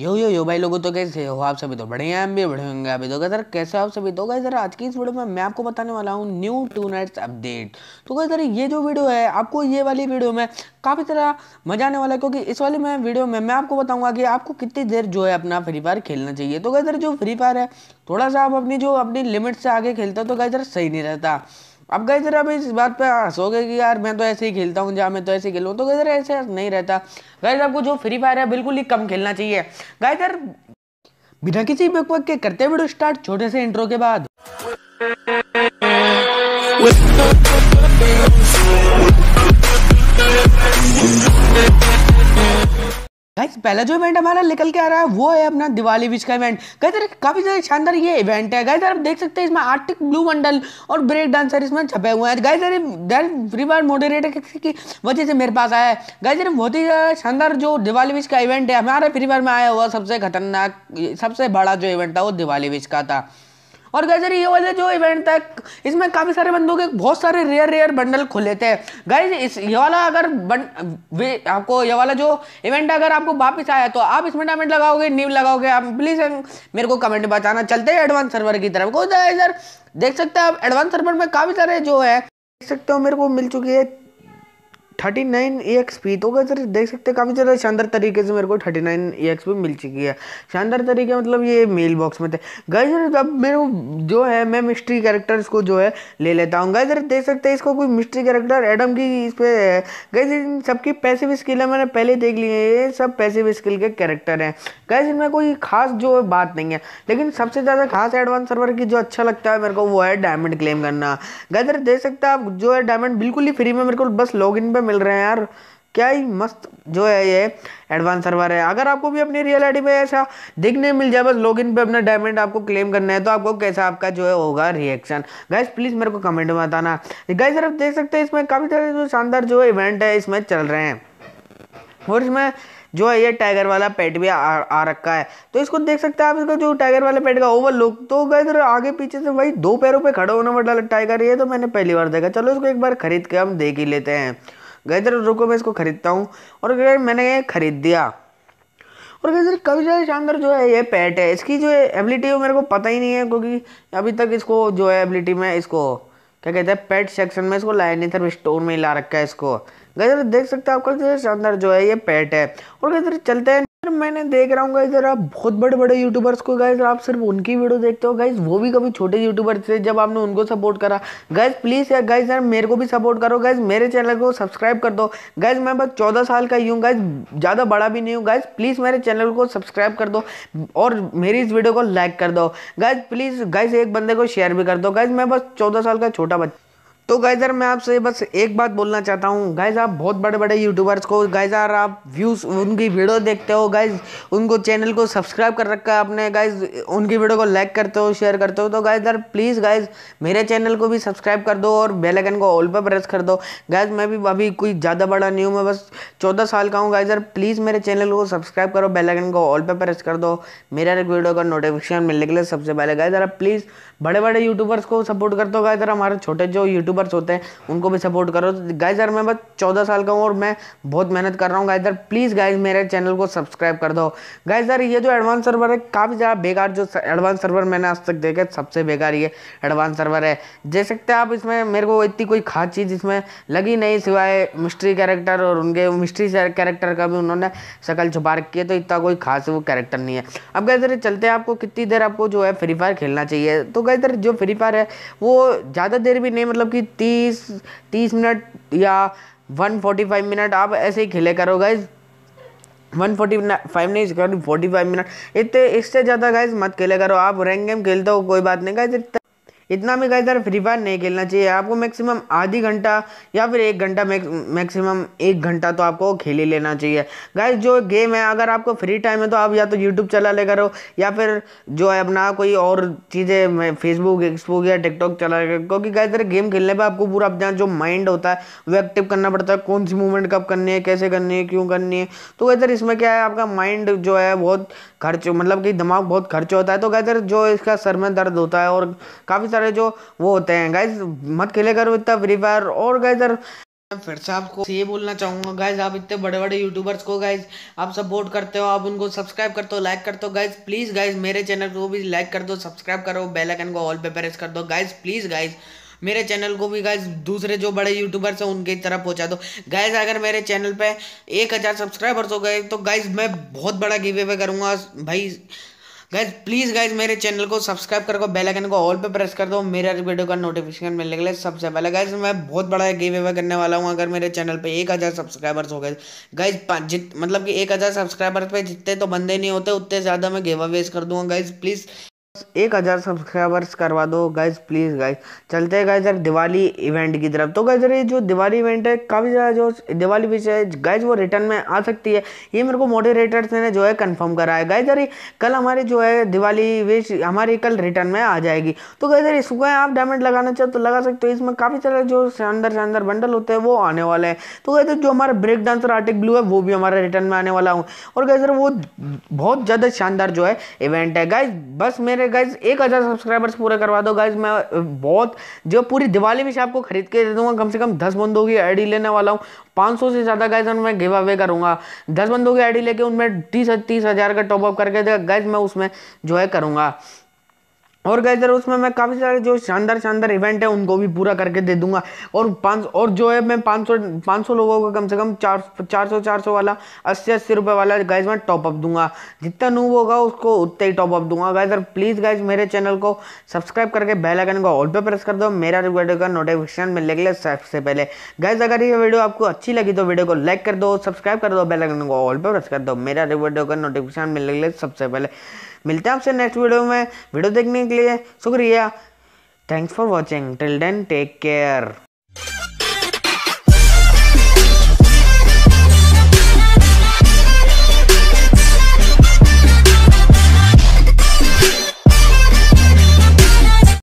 यो यो यो भाई लोगों तो कैसे हो आप सभी तो बड़े हैं हम भी बड़े होंगे अभी तो सर कैसे हो आप सभी तो सर आज की इस वीडियो में मैं आपको बताने वाला हूँ न्यू टू नाइट्स अपडेट तो सर ये जो वीडियो है आपको ये वाली वीडियो में काफ़ी तरह मजा आने वाला है क्योंकि इस वाली में वीडियो में मैं आपको बताऊँगा कि आपको कितनी देर जो है अपना फ्री फायर खेलना चाहिए तो सर जो फ्री फायर है थोड़ा सा आप अपनी जो अपनी लिमिट से आगे खेलते हो तो सर सही नहीं रहता अब गए जरा अभी इस बात पे हंसोगे कि यार मैं तो ऐसे ही खेलता हूँ जहाँ मैं तो ऐसे ही खेलूँ तो गए ऐसे नहीं रहता गए आपको जो फ्री फायर है बिल्कुल ही कम खेलना चाहिए गए सर बिना किसी बकवक के करते वीडियो स्टार्ट छोटे से इंट्रो के बाद गाइस पहला जो इवेंट हमारा निकल के आ रहा है वो है अपना दिवाली बीच का इवेंट गाइस काफी ज्यादा शानदार ये इवेंट है गाइस आप देख सकते हैं इसमें आर्टिक ब्लू मंडल और ब्रेक डांसर इसमें छपे हुए हैं गाइस अरे फ्री फायर मॉडरेटर की वजह से मेरे पास आया है गाइस अरे बहुत ही ज्यादा शानदार जो दिवाली बीच का इवेंट है हमारे फ्री फायर में आया हुआ सबसे खतरनाक सबसे बड़ा जो इवेंट था वो दिवाली बीच का था और गैजर ये वाले जो इवेंट था इसमें काफ़ी सारे बंदों के बहुत सारे रेयर रेयर बंडल खुले थे गाइज इस ये वाला अगर बन वे आपको ये वाला जो इवेंट अगर आपको वापस आया तो आप इसमें टाइमेंट लगाओगे नीव लगाओगे आप प्लीज़ मेरे को कमेंट बताना चलते हैं एडवांस सर्वर की तरफ देख सकते हैं आप एडवांस सर्वर में काफ़ी सारे जो है देख सकते हो मेरे को मिल चुकी है thirty nine A X P तो क्या सर देख सकते हैं काफ़ी ज़्यादा शानदार तरीके से मेरे को thirty nine A X P मिल चुकी है शानदार तरीके मतलब ये मेल बॉक्स में थे गए सर अब मेरे को जो है मैं मिस्ट्री कैरेक्टर्स को जो है ले लेता हूँ गए सर देख सकते हैं इसको कोई मिस्ट्री कैरेक्टर एडम की इस पर गए सर इन सबकी पैसिव स्किल है मैंने पहले देख है ये सब पैसिव स्किल के कैरेक्टर हैं गए इनमें कोई खास जो है बात नहीं है लेकिन सबसे ज़्यादा खास एडवांस सर्वर की जो अच्छा लगता है मेरे को वो है डायमंड क्लेम करना गए सर देख सकते हैं आप जो है डायमंड बिल्कुल ही फ्री में मेरे को बस लॉग इन पर मिल रहे हैं यार क्या ही मस्त जो है ये एडवांस सर्वर है अगर आपको भी अपनी रियल आईडी पे ऐसा दिखने मिल जाए बस लॉगिन पे अपना डायमंड आपको क्लेम करना है तो आपको कैसा आपका जो है होगा रिएक्शन गैस प्लीज़ मेरे को कमेंट में बताना गैस सर आप देख सकते हैं इसमें काफ़ी सारे जो शानदार जो इवेंट है इसमें चल रहे हैं और इसमें जो है ये टाइगर वाला पेट भी आ, आ रखा है तो इसको देख सकते हैं आप इसका जो टाइगर वाला पेट का ओवर लुक तो गए इधर आगे पीछे से भाई दो पैरों पे खड़ा होना वाला टाइगर ये तो मैंने पहली बार देखा चलो इसको एक बार खरीद के हम देख ही लेते हैं गए सर रुको मैं इसको ख़रीदता हूँ और गए मैंने ख़रीद दिया और गए सर कभी जो शानदार जो है ये पैट है इसकी जो है एबिलिटी वो मेरे को पता ही नहीं है क्योंकि अभी तक इसको जो है एबिलिटी में इसको क्या कहते हैं पेट सेक्शन में इसको लाया नहीं था स्टोर में ही ला रखा है इसको गए देख सकते हो आपका शानदार जो है ये पेट है और गए चलते हैं मैंने देख रहा हूँ गाइज आप बहुत बड़े बड़े यूट्यूबर्स को गाइज आप सिर्फ उनकी वीडियो देखते हो गाइज वो भी कभी छोटे यूट्यूबर थे जब आपने उनको सपोर्ट करा गाइज प्लीज़ यार गाइज यार मेरे को भी सपोर्ट करो गाइज मेरे चैनल को सब्सक्राइब कर दो गाइज मैं बस चौदह साल का ही हूँ गाइज ज़्यादा बड़ा भी नहीं हूँ गाइज प्लीज़ मेरे चैनल को सब्सक्राइब कर दो और मेरी इस वीडियो को लाइक कर दो गाइज प्लीज़ गाइज एक बंदे को शेयर भी कर दो गाइज मैं बस चौदह साल का छोटा बच्चा तो गाइजर मैं आपसे बस एक बात बोलना चाहता हूँ गाइज आप बहुत बड़े बड़े यूट्यूबर्स को गाइज आप व्यूज़ उनकी वीडियो देखते हो गाइज उनको चैनल को सब्सक्राइब कर रखा है आपने गाइज उनकी वीडियो को लाइक करते हो शेयर करते हो तो गाइजर प्लीज़ गाइज मेरे चैनल को भी सब्सक्राइब कर दो और बेलाइकन को ऑल पर प्रेस कर दो गाइज मैं भी अभी कोई ज़्यादा बड़ा नहीं हूँ मैं बस चौदह साल का हूँ गाइजर प्लीज़ मेरे चैनल को सब्सक्राइब करो बेलाइकन को ऑल पर प्रेस कर दो मेरा वीडियो का नोटिफिकेशन मिलने के लिए सबसे पहले गायजर आप प्लीज़ बड़े बड़े यूट्यूबर्स को सपोर्ट कर दो गाइज हमारे छोटे जो यूट्यूब यूट्यूबर्स होते हैं उनको भी सपोर्ट करो तो गाइज यार मैं बस चौदह साल का हूँ और मैं बहुत मेहनत कर रहा हूँ गाइज यार प्लीज़ गाइज मेरे चैनल को सब्सक्राइब कर दो गाइज यार ये जो एडवांस सर्वर है काफ़ी ज़्यादा बेकार जो एडवांस सर्वर मैंने आज तक देखा सबसे बेकार ये एडवांस सर्वर है देख सकते हैं आप इसमें मेरे को इतनी कोई खास चीज़ इसमें लगी नहीं सिवाय मिस्ट्री कैरेक्टर और उनके मिस्ट्री कैरेक्टर का भी उन्होंने शक्ल छुपा रखी है तो इतना कोई खास वो कैरेक्टर नहीं है अब गए सर चलते हैं आपको कितनी देर आपको जो है फ्री फायर खेलना चाहिए तो गए इधर जो फ्री फायर है वो ज़्यादा देर भी नहीं मतलब कि भी तीस तीस मिनट या वन फोर्टी फाइव मिनट आप ऐसे ही खेले करो गाइज वन फोर्टी फाइव नहीं फोर्टी फाइव मिनट इतने इससे ज़्यादा गाइज मत खेले करो आप रैंक गेम खेलते हो कोई बात नहीं गाइज इतना भी गाइस यार फ्री फायर नहीं खेलना चाहिए आपको मैक्सिमम आधी घंटा या फिर एक घंटा मैक्सिमम एक घंटा तो आपको खेल ही लेना चाहिए गाइस जो गेम है अगर आपको फ्री टाइम है तो आप या तो यूट्यूब चला ले करो या फिर जो है अपना कोई और चीज़ें फेसबुक एक्सबुक या टिकटॉक चला ले करो क्योंकि गाइस यार गेम खेलने पर आपको पूरा अपना जो माइंड होता है वो एक्टिव करना पड़ता है कौन सी मूवमेंट कब करनी है कैसे करनी है क्यों करनी है तो गाइस यार इसमें क्या है आपका माइंड जो है बहुत खर्च मतलब कि दिमाग बहुत खर्च होता है तो गाइस यार जो इसका सर में दर्द होता है और काफ़ी सारे जो वो होते हैं गाइज मत खेले करो इतना फ्री फायर और गाइज यार फिर से आपको ये बोलना चाहूंगा गाइज आप इतने बड़े बड़े यूट्यूबर्स को गाइज आप सपोर्ट करते हो आप उनको सब्सक्राइब करते हो लाइक करते हो गाइज प्लीज़ गाइज मेरे चैनल को भी लाइक कर दो सब्सक्राइब करो बेल आइकन को ऑल पे प्रेस कर दो गाइज प्लीज़ गाइज मेरे चैनल को भी गाइज दूसरे जो बड़े यूट्यूबर्स हैं उनके तरफ पहुंचा दो गाइज अगर मेरे चैनल पे एक हज़ार सब्सक्राइबर्स हो गए तो गाइज मैं बहुत बड़ा गिवे अवे करूंगा भाई गाइज प्लीज़ गाइज मेरे चैनल को सब्सक्राइब करके बेल आइकन को ऑल पे प्रेस कर दो मेरे वीडियो का नोटिफिकेशन मिलने के लिए सबसे पहले गाइज मैं बहुत बड़ा गेम अवे करने वाला हूँ अगर मेरे चैनल पे एक हज़ार सब्सक्राइबर्स हो गए गाइज जित मतलब कि एक हज़ार सब्सक्राइबर्स पे जितने तो बंदे नहीं होते उतने ज़्यादा मैं गेवा अवेज कर दूँगा गाइज प्लीज़ एक हज़ार सब्सक्राइबर्स करवा दो गाइज प्लीज़ गाइज चलते हैं गाइज यार दिवाली इवेंट की तरफ तो गाइज ये जो दिवाली इवेंट है काफ़ी ज़्यादा जो दिवाली विषय है गाइज वो रिटर्न में आ सकती है ये मेरे को मोटिवेटर्स ने जो है कंफर्म करा है गाइज यार ये कल हमारी जो है दिवाली विश हमारी कल रिटर्न में आ जाएगी तो गाइज यार इसको आप डायमंड लगाना चाहो तो लगा सकते हो इसमें काफ़ी सारे जो शानदार शानदार बंडल होते हैं वो आने वाले हैं तो गाइज जो हमारा ब्रेक डांसर आर्टिक ब्लू है वो भी हमारे रिटर्न में आने वाला हूँ और गाइजर वो बहुत ज़्यादा शानदार जो है इवेंट है गाइज बस मेरे रहे गाइज एक हज़ार सब्सक्राइबर्स पूरा करवा दो गाइज मैं बहुत जो पूरी दिवाली में से आपको खरीद के दे दूंगा कम से कम दस बंदों की आईडी लेने वाला हूँ 500 से ज़्यादा गाइज मैं गिव अवे करूँगा दस बंदों की आईडी लेके उनमें तीस तीस हज़ार का टॉपअप करके गाइज मैं उसमें जो है करूँगा और गए सर उसमें मैं काफ़ी सारे जो शानदार शानदार इवेंट है उनको भी पूरा करके दे दूंगा और पाँच और जो है मैं पाँच सौ पाँच सौ लोगों का कम से कम चार चार सौ चार सौ वाला अस्सी अस्सी रुपये वाला गाइज मैं टॉपअप दूंगा जितना नूव होगा उसको उतना ही टॉपअप दूंगा गाय सर प्लीज़ गाइज मेरे चैनल को सब्सक्राइब करके बेल आइकन को ऑल पे प्रेस कर दो मेरा वीडियो का नोटिफिकेशन मिलने के लिए सबसे पहले गाइज अगर ये वीडियो आपको अच्छी लगी तो वीडियो को लाइक कर दो सब्सक्राइब कर दो बेलाइकन को ऑल पे प्रेस कर दो मेरा वीडियो का नोटिफिकेशन मिलने के लिए सबसे पहले मिलते हैं आपसे नेक्स्ट वीडियो में वीडियो देखने के लिए शुक्रिया thanks for watching till then take care